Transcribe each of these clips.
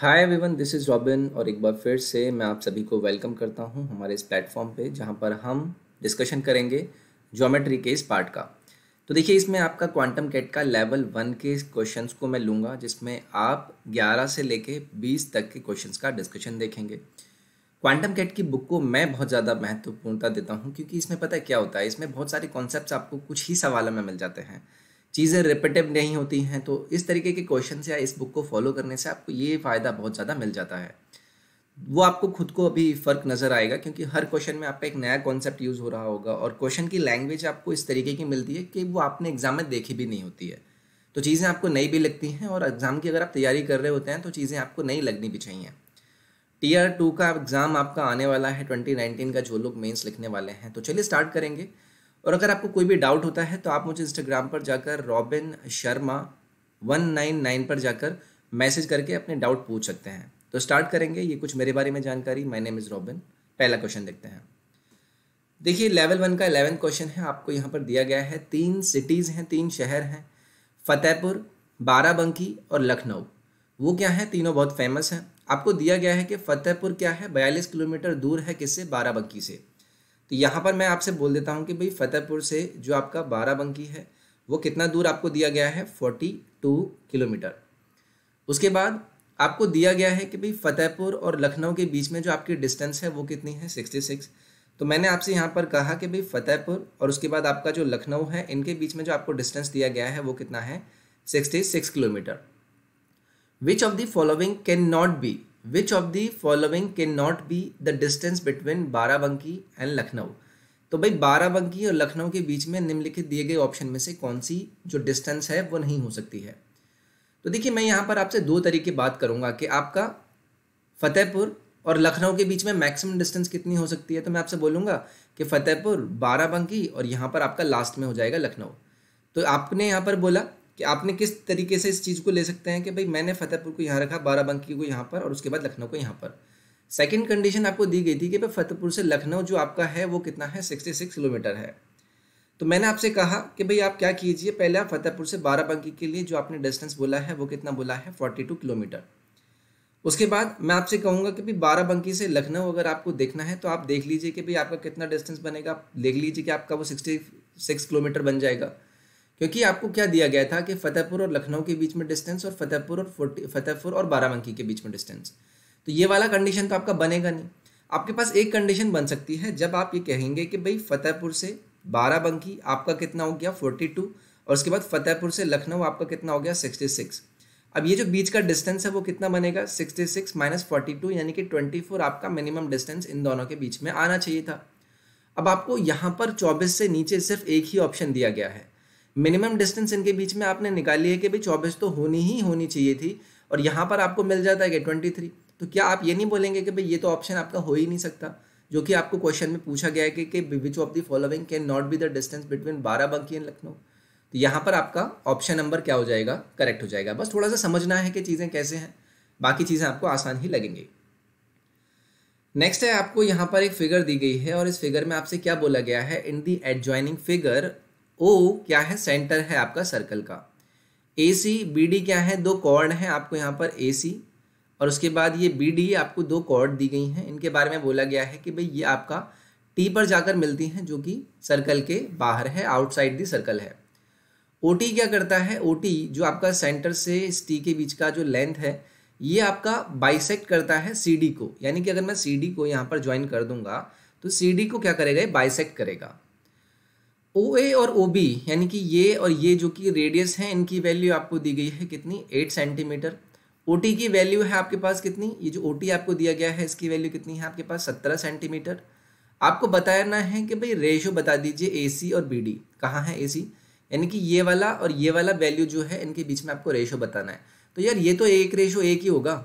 hi everyone this is Robin और एक बार फिर से मैं आप सभी को वेलकम करता हूं हमारे इस प्लेटफॉर्म पे जहां पर हम डिस्कशन करेंगे ज्योमेट्री के इस पार्ट का तो देखिए इसमें आपका क्वांटम कैट का लेवल वन के क्वेश्चंस को मैं लूँगा जिसमें आप 11 से लेके 20 तक के क्वेश्चंस का डिस्कशन देखेंगे क्वांटम कैट की बुक को मैं बहुत ज़्यादा महत्वपूर्णता देता हूँ क्योंकि इसमें पता है क्या होता है इसमें बहुत सारे कॉन्सेप्ट आपको कुछ ही सवालों में मिल जाते हैं चीज़ें रिपीटिव नहीं होती हैं तो इस तरीके के क्वेश्चन या इस बुक को फॉलो करने से आपको ये फ़ायदा बहुत ज़्यादा मिल जाता है वो आपको खुद को अभी फ़र्क नज़र आएगा क्योंकि हर क्वेश्चन में आपका एक नया कॉन्सेप्ट यूज़ हो रहा होगा और क्वेश्चन की लैंग्वेज आपको इस तरीके की मिलती है कि वो आपने एग्ज़ाम में देखी भी नहीं होती है तो चीज़ें आपको नई भी लगती हैं और एग्ज़ाम की अगर आप तैयारी कर रहे होते हैं तो चीज़ें आपको नई लगनी भी चाहिए टी आर टू का एग्ज़ाम आपका आने वाला है ट्वेंटी नाइनटीन का जो लोग मेन्स लिखने वाले हैं तो चलिए स्टार्ट करेंगे और अगर आपको कोई भी डाउट होता है तो आप मुझे इंस्टाग्राम पर जाकर Robin Sharma one nine nine पर जाकर मैसेज करके अपने डाउट पूछ सकते हैं तो स्टार्ट करेंगे ये कुछ मेरे बारे में जानकारी माय नेम इज़ रॉबिन पहला क्वेश्चन देखते हैं देखिए लेवल वन का एलेवन क्वेश्चन है आपको यहाँ पर दिया गया है तीन सिटीज़ हैं तीन शहर हैं फतेहपुर बाराबंकी और लखनऊ वो क्या है तीनों बहुत फेमस हैं आपको दिया गया है कि फ़तेहपुर क्या है बयालीस किलोमीटर दूर है किससे बाराबंकी से तो यहाँ पर मैं आपसे बोल देता हूँ कि भाई फतेहपुर से जो आपका बाराबंकी है वो कितना दूर आपको दिया गया है फोर्टी टू किलोमीटर उसके बाद आपको दिया गया है कि भाई फतेहपुर और लखनऊ के बीच में जो आपकी डिस्टेंस है वो कितनी है सिक्सटी सिक्स तो मैंने आपसे यहाँ पर कहा कि भाई फतेहपुर और उसके बाद आपका जो लखनऊ है इनके बीच में जो आपको डिस्टेंस दिया गया है वो कितना है sixty six kilometre which of the following can not be which of the following can not be the distance between Barabanki and Lucknow तो भाई बाराबंकी और लखनऊ के बीच में निम्नलिखित दिए गए ऑप्शन में से कौन सी जो डिस्टेंस है वो नहीं हो सकती है तो देखिए मैं यहाँ पर आपसे दो तरीके बात करूँगा कि आपका फतेहपुर और लखनऊ के बीच में मैक्सिमम डिस्टेंस कितनी हो सकती है तो मैं आपसे बोलूँगा कि फतेहपुर बाराबंकी और यहाँ पर आपका लास्ट में हो जाएगा लखनऊ तो आपने यहाँ पर बोला कि आपने किस तरीके से इस चीज़ को ले सकते हैं कि भाई मैंने फतेहपुर को यहाँ रखा बाराबंकी को यहाँ पर और उसके बाद लखनऊ को यहाँ पर सेकेंड कंडीशन आपको दी गई थी कि भाई फतेहपुर से लखनऊ जो आपका है वो कितना है सिक्सटी सिक्स किलोमीटर है तो मैंने आपसे कहा कि भाई आप क्या कीजिए पहले आप फतेहपुर से बाराबंकी के लिए जो आपने डिस्टेंस बोला है वो कितना बोला है फोर्टी टू किलोमीटर उसके बाद मैं आपसे कहूँगा कि भाई बाराबंकी से लखनऊ अगर आपको देखना है तो आप देख लीजिए कि भाई आपका कितना डिस्टेंस बनेगा आप देख लीजिए कि आपका वो सिक्सटी सिक्स किलोमीटर बन जाएगा क्योंकि आपको क्या दिया गया था कि फतेहपुर और लखनऊ के बीच में डिस्टेंस और फतेहपुर और फतेहपुर और बाराबंकी के बीच में डिस्टेंस तो ये वाला कंडीशन तो आपका बनेगा नहीं आपके पास एक कंडीशन बन सकती है जब आप ये कहेंगे कि भाई फतेहपुर से बाराबंकी आपका कितना हो गया फोर्टी टू और उसके बाद फतेहपुर से लखनऊ आपका कितना हो गया सिक्सटी सिक्स अब ये जो बीच का डिस्टेंस है वो कितना बनेगा sixty six minus forty two यानी कि ट्वेंटी फोर आपका मिनिमम डिस्टेंस इन दोनों के बीच में आना चाहिए था अब आपको यहाँ पर चौबीस से नीचे सिर्फ एक ही ऑप्शन दिया गया है मिनिमम डिस्टेंस इनके बीच में आपने निकाली है कि भाई चौबीस तो होनी ही होनी चाहिए थी और यहाँ पर आपको मिल जाता है कि ट्वेंटी थ्री तो क्या आप ये नहीं बोलेंगे कि भाई ये तो ऑप्शन आपका हो ही नहीं सकता जो कि आपको क्वेश्चन में पूछा गया है कि which of the following can not be the distance between Barabanki and Lucknow तो यहाँ पर आपका ऑप्शन नंबर क्या हो जाएगा करेक्ट हो जाएगा बस थोड़ा सा समझना है कि चीज़ें कैसे हैं बाकी चीज़ें आपको आसान ही लगेंगी नेक्स्ट है आपको यहाँ पर एक फिगर दी गई है और इस फिगर में आपसे क्या बोला गया है इन दी एडजॉइनिंग फिगर ओ क्या है सेंटर है आपका सर्कल का ए सी बी डी क्या है दो कॉर्ड हैं आपको यहाँ पर ए सी और उसके बाद ये बी डी आपको दो कॉर्ड दी गई हैं इनके बारे में बोला गया है कि भाई ये आपका टी पर जाकर मिलती हैं जो कि सर्कल के बाहर है आउटसाइड दी सर्कल है ओ टी क्या करता है ओ टी जो आपका सेंटर से इस टी के बीच का जो लेंथ है ये आपका बाइसेक्ट करता है सी डी को यानी कि अगर मैं सी डी को यहाँ पर ज्वाइन कर दूंगा तो सी डी को क्या करेगा बाइसेक्ट करेगा ओ ए और ओ बी यानी कि ये और ये जो कि रेडियस है इनकी वैल्यू आपको दी गई है कितनी एट सेंटीमीटर ओ टी की वैल्यू है आपके पास कितनी ये जो ओ टी आपको दिया गया है इसकी वैल्यू कितनी है आपके पास सत्रह सेंटीमीटर आपको बताना है कि भाई रेशो बता दीजिए ए सी और बी डी कहाँ है ए सी यानी कि ये वाला और ये वाला वैल्यू जो है इनके बीच में आपको रेशो बताना है तो यार ये तो एक रेशो एक ही होगा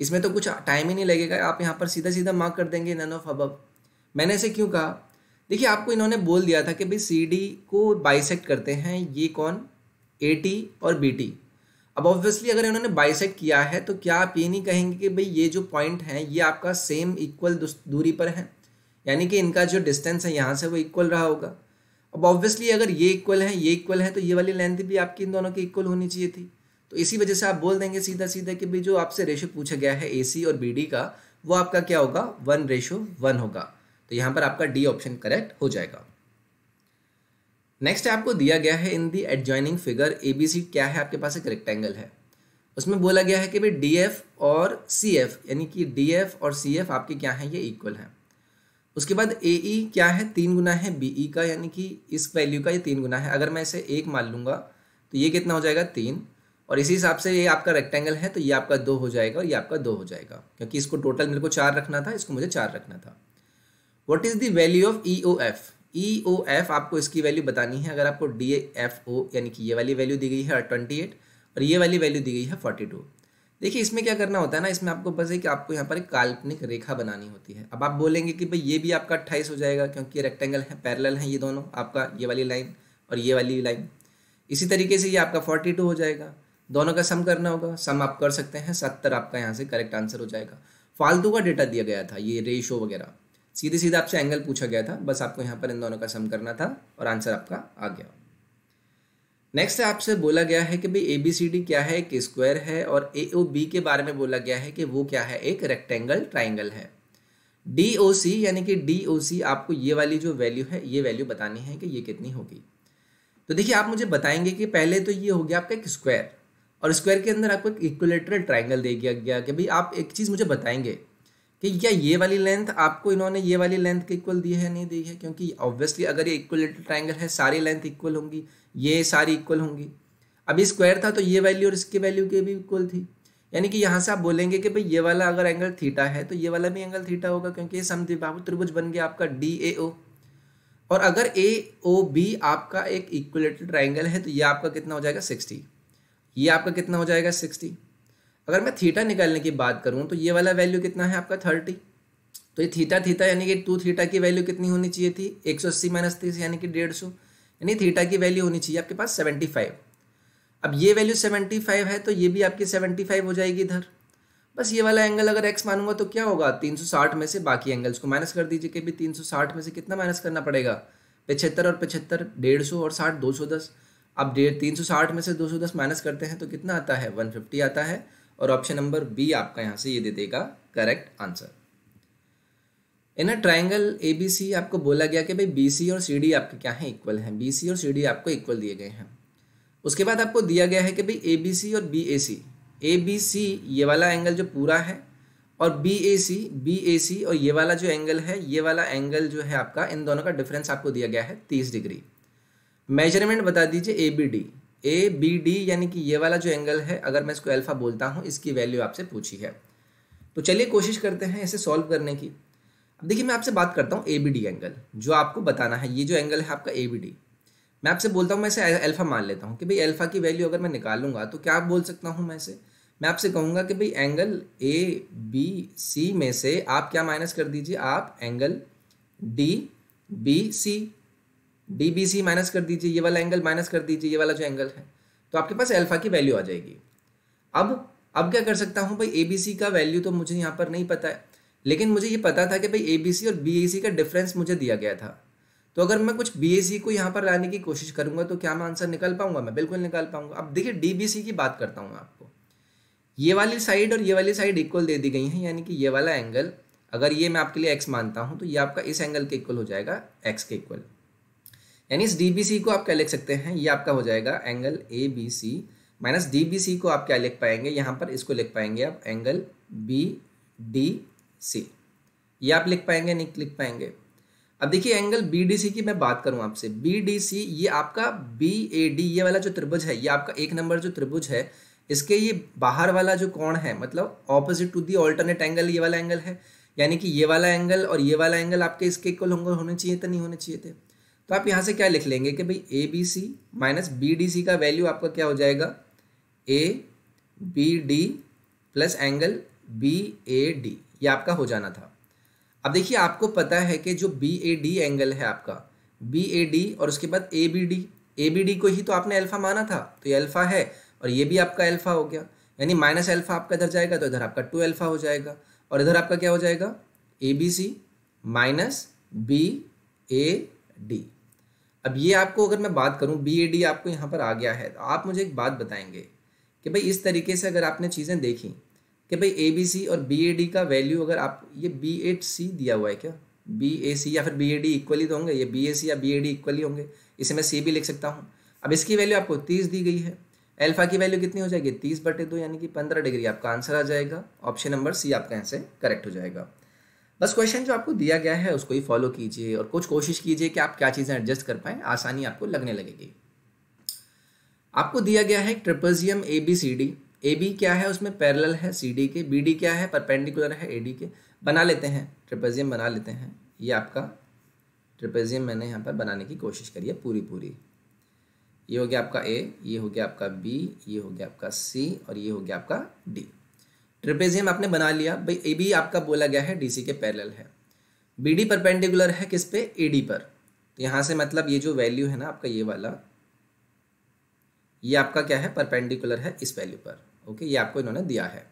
इसमें तो कुछ टाइम ही नहीं लगेगा आप यहाँ पर सीधा सीधा मार्क कर देंगे नन ऑफ अब मैंने इसे क्यों कहा देखिए आपको इन्होंने बोल दिया था कि भाई सी डी को बाइसेक्ट करते हैं ये कौन ए टी और बी टी अब ऑब्वियसली अगर इन्होंने बाइसेक्ट किया है तो क्या आप ये नहीं कहेंगे कि भाई ये जो पॉइंट हैं ये आपका सेम इक्वल दूरी पर है यानी कि इनका जो डिस्टेंस है यहाँ से वो इक्वल रहा होगा अब ऑब्वियसली अगर ये इक्वल है ये इक्वल है तो ये वाली लेंथ भी आपकी इन दोनों की इक्वल होनी चाहिए थी तो इसी वजह से आप बोल देंगे सीधा सीधा कि भाई जो आपसे रेशो पूछा गया है ए सी और बी डी का वो आपका क्या होगा वन रेशो वन होगा तो यहाँ पर आपका डी ऑप्शन करेक्ट हो जाएगा नेक्स्ट आपको दिया गया है in the adjoining figure A B C क्या है आपके पास एक रेक्टेंगल है उसमें बोला गया है कि भाई डी एफ और सी एफ यानी कि डी एफ और सी एफ आपके क्या हैं ये इक्वल हैं उसके बाद ए ई e क्या है तीन गुना है बी ई e का यानी कि इस वैल्यू का ये तीन गुना है अगर मैं इसे एक मान लूँगा तो ये कितना हो जाएगा तीन और इसी हिसाब से ये आपका रेक्टेंगल है तो ये आपका दो हो जाएगा और ये आपका दो हो जाएगा क्योंकि इसको टोटल मेरे को चार रखना था इसको मुझे चार रखना था what is the value of E O F E O F आपको इसकी वैल्यू बतानी है अगर आपको डी एफ ओ यानी कि ये वाली वैल्यू दी गई है ट्वेंटी एट और ये वाली वैल्यू दी गई है फोर्टी टू देखिए इसमें क्या करना होता है ना इसमें आपको बस एक आपको यहाँ पर एक काल्पनिक रेखा बनानी होती है अब आप बोलेंगे कि भाई ये भी आपका अट्ठाईस हो जाएगा क्योंकि ये रेक्टेंगल है पैरेलल है ये दोनों आपका ये वाली लाइन और ये वाली लाइन इसी तरीके से ये आपका फोर्टी टू हो जाएगा दोनों का सम करना होगा सम आप कर सकते हैं सत्तर आपका यहाँ से करेक्ट आंसर हो जाएगा फालतू का डेटा दिया गया था ये रेशो वगैरह सीधे सीधे आपसे एंगल पूछा गया था बस आपको यहाँ पर इन दोनों का सम करना था और आंसर आपका आ गया नेक्स्ट आपसे बोला गया है कि भाई ए बी सी डी क्या है एक स्क्वायर है और ए ओ बी के बारे में बोला गया है कि वो क्या है एक रेक्टेंगल ट्राइंगल है डी ओ सी यानी कि डी ओ सी आपको ये वाली जो वैल्यू है ये वैल्यू बतानी है कि ये कितनी होगी तो देखिए आप मुझे बताएंगे कि पहले तो ये हो गया आपका एक स्क्वायर और स्क्वायर के अंदर आपको एक इक्वलेटरल ट्राइंगल दे दिया गया कि भाई आप एक चीज़ मुझे बताएंगे कि क्या ये वाली लेंथ आपको इन्होंने ये वाली लेंथ के इक्वल दी है नहीं दी है क्योंकि ऑब्वियसली अगर ये इक्वल ट्राइंगल है सारी लेंथ इक्वल होंगी ये सारी इक्वल होंगी अभी स्क्वायर था तो ये वैल्यू और इसके वैल्यू के भी इक्वल थी यानी कि यहाँ से आप बोलेंगे कि भाई ये वाला अगर एंगल थीटा है तो ये वाला भी एंगल थीटा होगा क्योंकि ये बाबू त्रिभुज बन गया आपका डी ए ओ और अगर ए ओ बी आपका एक इक्वलेटेड ट्राइंगल है तो ये आपका कितना हो जाएगा सिक्सटी ये आपका कितना हो जाएगा सिक्सटी अगर मैं थीटा निकालने की बात करूँ तो ये वाला वैल्यू कितना है आपका थर्टी तो ये थीटा थीटा यानी कि टू थीटा की वैल्यू कितनी होनी चाहिए थी एक सौ अस्सी माइनस तीस यानी कि डेढ़ सौ यानी थीटा की वैल्यू होनी चाहिए आपके पास सेवेंटी फाइव अब ये वैल्यू सेवेंटी फाइव है तो ये भी आपकी सेवेंटी फाइव हो जाएगी इधर बस ये वाला एंगल अगर एक्स मानूंगा तो क्या होगा तीन सौ साठ में से बाकी एंगल्स को माइनस कर दीजिए कि भी तीन सौ साठ में से कितना माइनस करना पड़ेगा पचहत्तर और पचहत्तर डेढ़ सौ और साठ दो सौ दस अब डेढ़ तीन सौ साठ में से दो सौ दस माइनस करते हैं तो कितना आता है वन फिफ्टी आता है और ऑप्शन नंबर बी आपका यहां से ये दे देगा correct answer in a triangle A B C आपको बोला गया कि भाई बी सी और सी डी आपके क्या हैं इक्वल हैं बी सी और सी डी आपको इक्वल दिए गए हैं उसके बाद आपको दिया गया है कि भाई ए बी सी और बी ए सी ए बी सी ये वाला एंगल जो पूरा है और बी ए सी बी ए सी और ये वाला जो एंगल है ये वाला एंगल जो है आपका इन दोनों का डिफरेंस आपको दिया गया है तीस डिग्री मेजरमेंट बता दीजिए A B D A B D यानी कि ये वाला जो एंगल है अगर मैं इसको अल्फ़ा बोलता हूँ इसकी वैल्यू आपसे पूछी है तो चलिए कोशिश करते हैं इसे सॉल्व करने की अब देखिए मैं आपसे बात करता हूँ ए बी डी एंगल जो आपको बताना है ये जो एंगल है आपका ए बी डी मैं आपसे बोलता हूँ मैं इसे अल्फ़ा मान लेता हूँ कि भाई अल्फ़ा की वैल्यू अगर मैं निकालूंगा तो क्या बोल सकता हूँ मैं इसे मैं आपसे कहूँगा कि भाई एंगल ए बी सी में से आप क्या माइनस कर दीजिए आप angle D B C D B C minus कर दीजिए ये वाला एंगल माइनस कर दीजिए ये वाला जो एंगल है तो आपके पास अल्फा की वैल्यू आ जाएगी अब अब क्या कर सकता हूँ भाई ए बी सी का वैल्यू तो मुझे यहाँ पर नहीं पता है लेकिन मुझे ये पता था कि भाई ए बी सी और बी ए सी का डिफरेंस मुझे दिया गया था तो अगर मैं कुछ बी ए सी को यहाँ पर लाने की कोशिश करूँगा तो क्या मैं आंसर निकाल पाऊँगा मैं बिल्कुल निकाल पाऊँगा अब देखिए डी बी सी की बात करता हूँ आपको ये वाली साइड और ये वाली साइड इक्वल दे दी गई हैं यानी कि ये वाला एंगल अगर ये मैं आपके लिए एक्स मानता हूँ तो ये आपका इस एंगल के इक्वल हो जाएगा एक्स के इक्वल यानी इस डी को आप क्या लिख सकते हैं ये आपका हो जाएगा angle A B C minus D B C को आप क्या लिख पाएंगे यहाँ पर इसको लिख पाएंगे आप एंगल बी डी सी ये आप लिख पाएंगे नहीं लिख पाएंगे अब देखिए एंगल बी डी सी की मैं बात करूँ आपसे बी डी सी ये आपका बी ए डी ये वाला जो त्रिभुज है ये आपका एक नंबर जो त्रिभुज है इसके ये बाहर वाला जो कोण है मतलब opposite to the alternate angle ये वाला एंगल है यानी कि ये वाला एंगल और ये वाला एंगल आपके इसके इक्वल होंगे होने चाहिए तो नहीं होने चाहिए थे तो आप यहाँ से क्या लिख लेंगे कि भाई A B C minus B D C का वैल्यू आपका क्या हो जाएगा A B D plus angle B A D ये आपका हो जाना था अब देखिए आपको पता है कि जो बी ए डी एंगल है आपका बी ए डी और उसके बाद A B D A B D को ही तो आपने अल्फ़ा माना था तो ये अल्फ़ा है और ये भी आपका अल्फ़ा हो गया यानी माइनस अल्फ़ा आपका इधर जाएगा तो इधर आपका टू अल्फ़ा हो जाएगा और इधर आपका क्या हो जाएगा A B C minus B A D अब ये आपको अगर मैं बात करूँ बी आपको यहाँ पर आ गया है तो आप मुझे एक बात बताएंगे कि भाई इस तरीके से अगर आपने चीज़ें देखी कि भाई ए बी सी और बी ए डी का वैल्यू अगर आप ये बी एट सी दिया हुआ है क्या बी ए सी या फिर बी ए डी इक्वली तो होंगे ये बी ए सी या बी ए डी इक्वली होंगे इसे मैं सी भी लिख सकता हूँ अब इसकी वैल्यू आपको तीस दी गई है एल्फ़ा की वैल्यू कितनी हो जाएगी तीस बटे दो यानी कि पंद्रह डिग्री आपका आंसर आ जाएगा ऑप्शन नंबर सी आपका यहाँ से करेक्ट हो जाएगा बस क्वेश्चन जो आपको दिया गया है उसको ही फॉलो कीजिए और कुछ कोशिश कीजिए कि आप क्या चीज़ें एडजस्ट कर पाएँ आसानी आपको लगने लगेगी आपको दिया गया है trapezium A B C D A B क्या है उसमें पैरेलल है सी डी के बी डी क्या है परपेंडिकुलर है ए डी के बना लेते हैं ट्रिपेजियम बना लेते हैं ये आपका ट्रिपेजियम मैंने यहाँ पर बनाने की कोशिश करी है पूरी पूरी ये हो गया आपका ए ये हो गया आपका बी ये हो गया आपका सी और ये हो गया आपका डी ट्रिपेजियम आपने बना लिया भाई ए बी आपका बोला गया है डी सी के पैरेलल है बी डी परपेंडिकुलर है किस पे ए डी पर तो यहाँ से मतलब ये जो वैल्यू है ना आपका ये वाला ये आपका क्या है परपेंडिकुलर है इस वैल्यू पर ओके ये आपको इन्होंने दिया है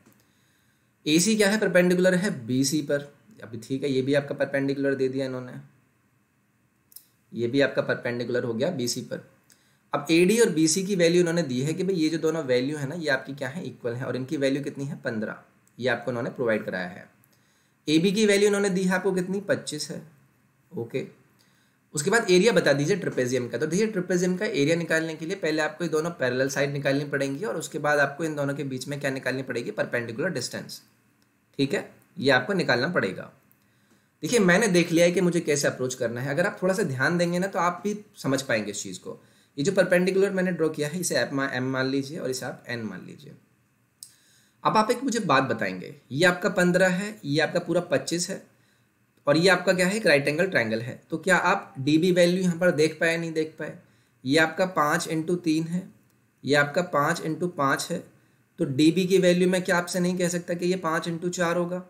ए सी क्या है परपेंडिकुलर है बी सी पर अभी ठीक है ये भी आपका परपेंडिकुलर दे दिया इन्होंने ये भी आपका परपेंडिकुलर हो गया बी सी पर अब ए डी और बी सी की वैल्यू इन्होंने दी है कि भाई ये जो दोनों वैल्यू है ना ये आपकी क्या है इक्वल है और इनकी वैल्यू कितनी है पंद्रह ये आपको इन्होंने प्रोवाइड कराया है ए बी की वैल्यू इन्होंने दी है आपको कितनी पच्चीस है ओके उसके बाद एरिया बता दीजिए ट्रिपेजियम का तो देखिए ट्रिपेजियम का एरिया निकालने के लिए पहले आपको ये दोनों पैरेलल साइड निकालनी पड़ेंगी और उसके बाद आपको इन दोनों के बीच में क्या निकालनी पड़ेगी परपेंडिकुलर डिस्टेंस ठीक है ये आपको निकालना पड़ेगा देखिए मैंने देख लिया है कि मुझे कैसे अप्रोच करना है अगर आप थोड़ा सा ध्यान देंगे ना तो आप भी समझ पाएंगे इस चीज़ को ये जो परपेंडिकुलर मैंने ड्रॉ किया है इसे एप मा एम मान लीजिए और इसे आप एन मान लीजिए अब आप एक मुझे बात बताएंगे ये आपका पंद्रह है ये आपका पूरा पच्चीस है और ये आपका क्या है एक राइट एंगल ट्राइंगल है तो क्या आप डी बी वैल्यू यहाँ पर देख पाए नहीं देख पाए ये आपका पाँच इंटू तीन है ये आपका पाँच इंटू पाँच है तो डी बी की वैल्यू मैं क्या आपसे नहीं कह सकता कि ये पाँच इंटू चार होगा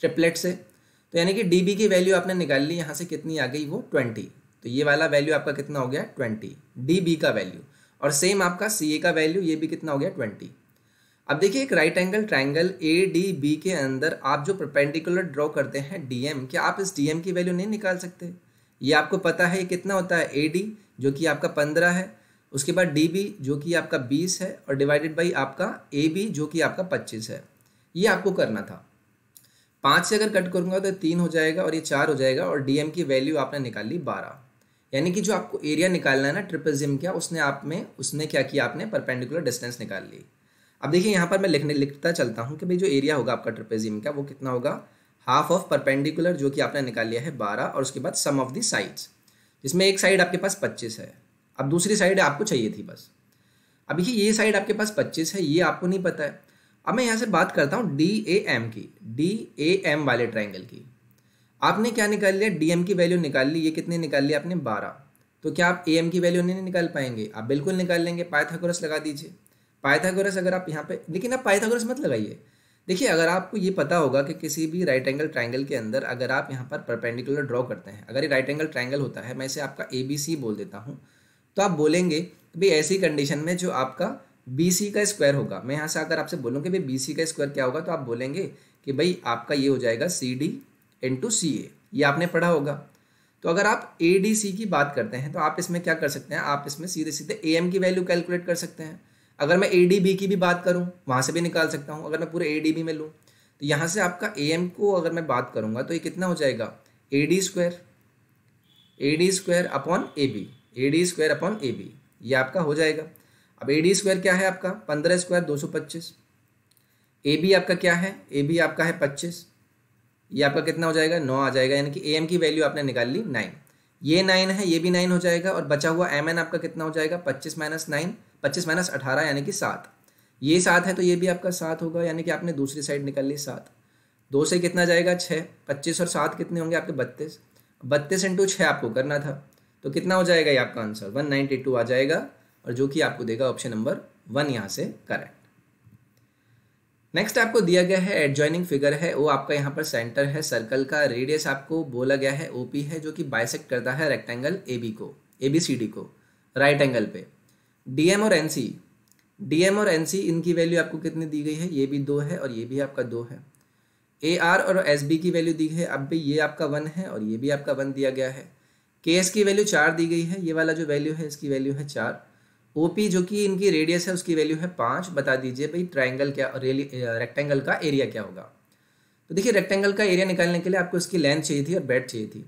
ट्रिपलेट से तो यानी कि डी बी की वैल्यू आपने निकाल ली यहाँ से कितनी आ गई वो ट्वेंटी तो ये वाला वैल्यू आपका कितना हो गया ट्वेंटी डी बी का वैल्यू और सेम आपका सी ए का वैल्यू ये भी कितना हो गया ट्वेंटी अब देखिए एक right angle triangle A D B के अंदर आप जो प्रपेंडिकुलर ड्रॉ करते हैं डी एम क्या आप इस डी एम की वैल्यू नहीं निकाल सकते ये आपको पता है कितना होता है ए डी जो कि आपका पंद्रह है उसके बाद डी बी जो कि आपका बीस है और डिवाइडेड बाई आपका ए बी जो कि आपका पच्चीस है ये आपको करना था पाँच से अगर कट करूँगा तो तीन हो जाएगा और ये चार हो जाएगा और डी एम की वैल्यू आपने निकाल ली बारह यानी कि जो आपको एरिया निकालना है ना ट्रिपल जिम का उसने आप में उसने क्या किया आपने परपेंडिकुलर डिस्टेंस निकाल ली अब देखिए यहाँ पर मैं लिखने लिखता चलता हूँ कि भाई जो एरिया होगा आपका ट्रिपल जिम का वो कितना होगा हाफ ऑफ परपेंडिकुलर जो कि आपने निकाल लिया है बारह और उसके बाद सम ऑफ दी साइड्स जिसमें एक साइड आपके पास पच्चीस है अब दूसरी साइड आपको चाहिए थी बस अब देखिए ये साइड आपके पास पच्चीस है ये आपको नहीं पता है अब मैं यहाँ से बात करता हूँ डी ए एम की डी ए एम वाले ट्राइंगल की आपने क्या निकाल लिया डीएम की वैल्यू निकाल ली ये कितने निकाल लिया आपने बारह तो क्या आप एम की वैल्यू नहीं निकाल पाएंगे आप बिल्कुल निकाल लेंगे पाइथागोरस लगा दीजिए पाइथागोरस अगर आप यहाँ पे लेकिन आप पाइथागोरस मत लगाइए देखिए अगर आपको ये पता होगा कि किसी भी राइट एंगल ट्राइंगल के अंदर अगर आप यहाँ पर परपेंडिकुलर ड्रॉ करते हैं अगर ये राइट एंगल ट्राइंगल होता है मैं इसे आपका ए बी सी बोल देता हूँ तो आप बोलेंगे भाई ऐसी कंडीशन में जो आपका बी सी का स्क्वायर होगा मैं यहाँ से अगर आपसे बोलूँ कि भाई बी सी का स्क्वायर क्या होगा तो आप बोलेंगे कि भाई आपका ये हो जाएगा सी डी टू सी ए ये आपने पढ़ा होगा तो अगर आप ए डी सी की बात करते हैं तो आप इसमें क्या कर सकते हैं आप इसमें सीधे सीधे ए एम की वैल्यू कैलकुलेट कर सकते हैं अगर मैं ए डी बी की भी बात करूँ वहाँ से भी निकाल सकता हूँ अगर मैं पूरे ए डी बी में लूँ तो यहाँ से आपका ए एम को अगर मैं बात करूँगा तो ये कितना हो जाएगा A D square A D square upon A B A D square upon A B ये आपका हो जाएगा अब ए डी स्क्वायर क्या है आपका पंद्रह स्क्वायर दो सौ पच्चीस ए बी आपका क्या है ए बी आपका है पच्चीस ये आपका कितना हो जाएगा नौ आ जाएगा यानी कि ए एम की वैल्यू आपने निकाल ली नाइन ये नाइन है ये भी नाइन हो जाएगा और बचा हुआ एम एन आपका कितना हो जाएगा पच्चीस माइनस नाइन पच्चीस माइनस अठारह यानी कि सात ये सात है तो ये भी आपका सात होगा यानी कि आपने दूसरी साइड निकाल ली सात दो से कितना जाएगा छः पच्चीस और सात कितने होंगे आपके बत्तीस बत्तीस इंटू छः आपको करना था तो कितना हो जाएगा ये आपका आंसर वन नाइन्टी टू आ जाएगा और जो कि आपको देगा ऑप्शन नंबर वन यहाँ से करेक्ट नेक्स्ट आपको दिया गया है एडजॉइनिंग फिगर है वो आपका यहाँ पर सेंटर है सर्कल का रेडियस आपको बोला गया है ओ पी है जो कि बाइसेक्ट करता है रेक्टेंगल ए बी को ए बी सी डी को राइट एंगल पे डी एम और एन सी डी एम और एन सी इनकी वैल्यू आपको कितनी दी गई है ये भी दो है और ये भी आपका दो है ए आर और एस बी की वैल्यू दी गई है अब भी ये आपका वन है और ये भी आपका वन दिया गया है के एस की वैल्यू चार दी गई है ये वाला जो वैल्यू है इसकी वैल्यू है चार ओ पी जो कि इनकी रेडियस है उसकी वैल्यू है पाँच बता दीजिए भाई ट्राइंगल क्या रेक्टेंगल uh, का एरिया क्या होगा तो देखिए रेक्टेंगल का एरिया निकालने के लिए आपको इसकी लेंथ चाहिए थी और बेड चाहिए थी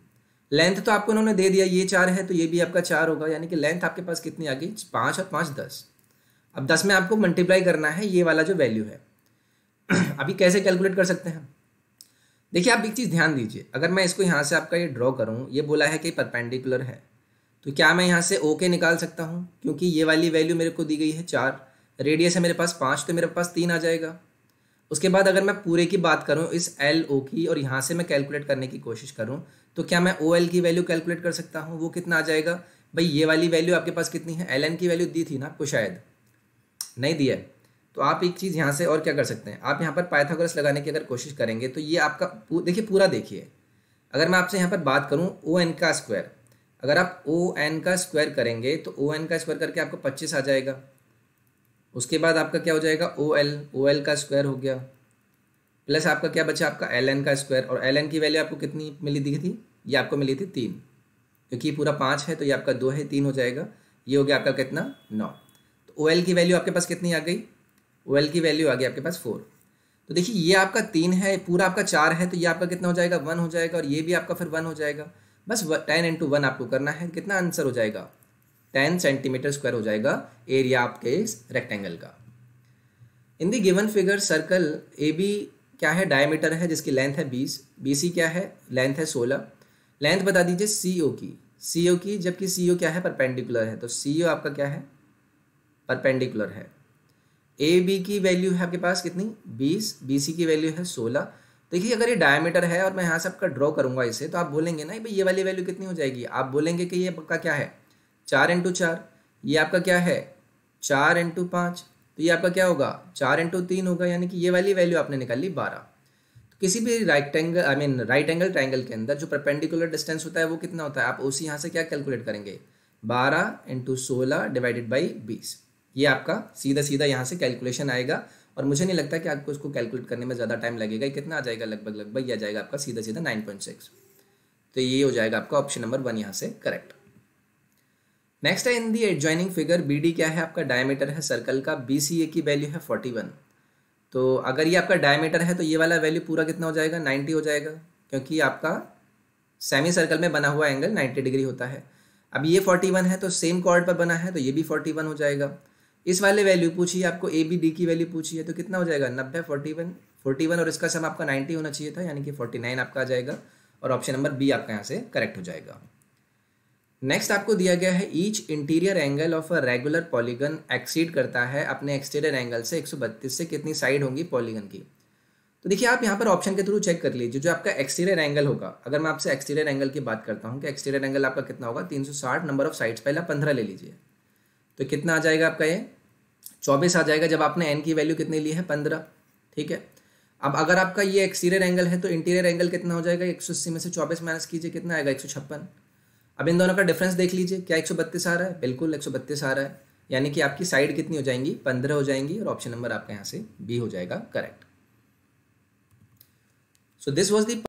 लेंथ तो आपको उन्होंने दे दिया ये चार है तो ये भी आपका चार होगा यानी कि लेंथ आपके पास कितनी आ गई पाँच और पाँच दस अब दस में आपको मल्टीप्लाई करना है ये वाला जो वैल्यू है अभी कैसे कैलकुलेट कर सकते हैं देखिए आप एक चीज़ ध्यान दीजिए अगर मैं इसको यहाँ से आपका ये ड्रॉ करूँ ये बोला है कि परपेंडिकुलर है तो क्या मैं यहाँ से ओके निकाल सकता हूँ क्योंकि ये वाली वैल्यू मेरे को दी गई है चार रेडियस है मेरे पास पाँच तो मेरे पास तीन आ जाएगा उसके बाद अगर मैं पूरे की बात करूँ इस एल ओ की और यहाँ से मैं कैलकुलेट करने की कोशिश करूँ तो क्या मैं ओ एल की वैल्यू कैलकुलेट कर सकता हूँ वो कितना आ जाएगा भाई ये वाली वैल्यू आपके पास कितनी है एल एन की वैल्यू दी थी ना आपको शायद नहीं दिया है तो आप एक चीज़ यहाँ से और क्या कर सकते हैं आप यहाँ पर पाइथागोरस लगाने की अगर कोशिश करेंगे तो ये आपका देखिए पूरा देखिए अगर मैं आपसे यहाँ पर बात करूँ ओ एन का स्क्वायर अगर आप ओ एन का स्क्वायर करेंगे तो ओ एन का स्क्वायर करके आपको पच्चीस आ जाएगा उसके बाद आपका क्या हो जाएगा ओ एल ओ एल का स्क्वायर हो गया प्लस आपका क्या बचा आपका एल एन का स्क्वायर और एल एन की वैल्यू आपको कितनी मिली दी थी ये आपको मिली थी तीन क्योंकि पूरा पाँच है तो ये आपका दो है तीन हो जाएगा ये हो गया आपका कितना नौ तो ओ एल की वैल्यू आपके पास कितनी आ गई ओ एल की वैल्यू आ गई आपके पास फोर तो देखिए ये आपका तीन है पूरा आपका चार है तो ये आपका कितना हो जाएगा वन हो जाएगा और ये भी आपका फिर वन हो जाएगा बस टेन इंटू वन आपको करना है कितना आंसर हो जाएगा टेन सेंटीमीटर स्क्वायर हो जाएगा एरिया आपके इस रेक्टेंगल का in the given figure circle A B क्या है डायमीटर है जिसकी लेंथ है बीस बी सी क्या है लेंथ है सोलह लेंथ बता दीजिए सी ओ की सी ओ की जबकि सी ओ क्या है परपेंडिकुलर है तो सी ओ आपका क्या है परपेंडिकुलर है ए बी की वैल्यू है आपके पास कितनी बीस बी सी की वैल्यू है सोलह देखिए अगर ये डायमीटर है और मैं यहाँ से आपका ड्रॉ करूंगा इसे तो आप बोलेंगे ना भाई ये वाली वैल्यू कितनी हो जाएगी आप बोलेंगे कि ये आपका क्या है चार इंटू चार ये आपका क्या है चार इंटू पाँच तो ये आपका क्या होगा चार इंटू तीन होगा यानी कि ये वाली वैल्यू आपने निकाल ली बारह तो किसी भी right angle I mean right angle triangle के अंदर जो परपेंडिकुलर डिस्टेंस होता है वो कितना होता है आप उसी यहाँ से क्या कैलकुलेट करेंगे बारह इंटू सोलह डिवाइडेड बाई बीस ये आपका सीधा सीधा यहाँ से कैलकुलेशन आएगा और मुझे नहीं लगता कि आपको इसको कैलकुलेट करने में ज़्यादा टाइम लगेगा कितना आ जाएगा लगभग लगभग यह आ जाएगा आपका सीधा सीधा नाइन पॉइंट सिक्स तो ये हो जाएगा आपका ऑप्शन नंबर वन यहाँ से करेक्ट नेक्स्ट है in the adjoining figure B क्या है आपका डायमीटर है सर्कल का बी की वैल्यू है फोर्टी तो अगर ये आपका डायमीटर है तो ये वाला वैल्यू पूरा कितना हो जाएगा नाइन्टी हो जाएगा क्योंकि आपका सेमी सर्कल में बना हुआ एंगल नाइन्टी डिग्री होता है अब ये फोर्टी वन है तो सेम कॉर्ड पर बना है तो ये भी फोर्टी वन हो जाएगा इस वाले वैल्यू पूछिए आपको ए बी डी की वैल्यू पूछिए तो कितना हो जाएगा नब्बे फोर्टी वन फोर्टी वन और इसका सम आपका नाइन्टी होना चाहिए था यानी कि फोर्टी नाइन आपका आ जाएगा और ऑप्शन नंबर बी आपका यहाँ से करेक्ट हो जाएगा नेक्स्ट आपको दिया गया है each interior angle of a regular polygon exceed करता है अपने एक्सटीरियर एंगल से एक से कितनी साइड होंगी पॉलीगन की तो देखिए आप यहाँ पर ऑप्शन के थ्रू चेक कर लीजिए जो आपका एक्सटीरियर एंगल होगा अगर मैं आपसे एक्सटीरियर एंगल की बात करता हूँ कि एक्सटीरियर एंगल आपका कितना होगा 360 नंबर ऑफ साइड्स पहला पंद्रह ले लीजिए तो कितना आ जाएगा आपका ये चौबीस आ जाएगा जब आपने एन की वैल्यू कितनी ली है पंद्रह ठीक है अब अगर आपका ये एक्सटीरियर एंगल है तो इंटीरियर एंगल कितना हो जाएगा एक में से चौबीस माइनस कीजिए कितना आएगा एक अब इन दोनों का डिफरेंस देख लीजिए क्या एक आ रहा है बिल्कुल एक आ रहा है यानी कि आपकी साइड कितनी हो जाएंगी पंद्रह हो जाएंगी और ऑप्शन नंबर आपका यहाँ से बी हो जाएगा correct so this was the